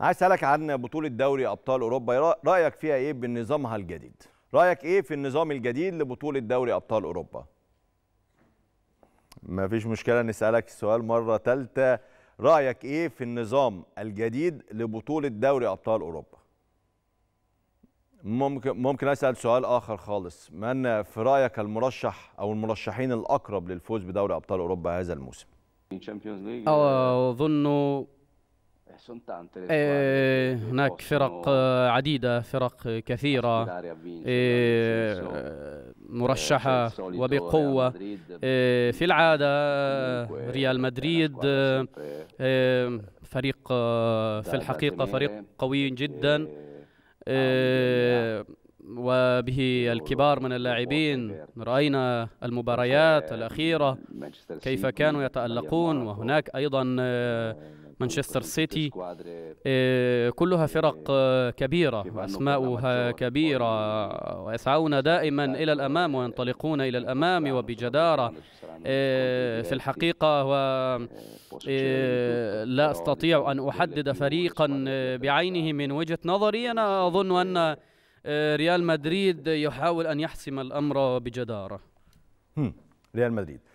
عايز اسالك عن بطوله دوري ابطال اوروبا رايك فيها ايه بنظامها الجديد رايك ايه في النظام الجديد لبطوله دوري ابطال اوروبا ما فيش مشكله نسالك السؤال مره ثالثه رايك ايه في النظام الجديد لبطوله دوري ابطال اوروبا ممكن ممكن اسال سؤال اخر خالص من في رايك المرشح او المرشحين الاقرب للفوز بدوري ابطال اوروبا هذا الموسم اظن هناك فرق عديدة فرق كثيرة مرشحة وبقوة في العادة ريال مدريد فريق في الحقيقة فريق قوي جدا وبه الكبار من اللاعبين رأينا المباريات الأخيرة كيف كانوا يتألقون وهناك أيضا آه، مانشستر سيتي آه، كلها فرق آه، كبيرة وأسماؤها كبيرة ويسعون دائما إلى الأمام وينطلقون إلى الأمام وبجدارة في الحقيقة و لا أستطيع أن أحدد فريقا بعينه من وجهة نظري أنا أظن أن آه، ريال مدريد يحاول أن يحسم الأمر بجدارة ريال مدريد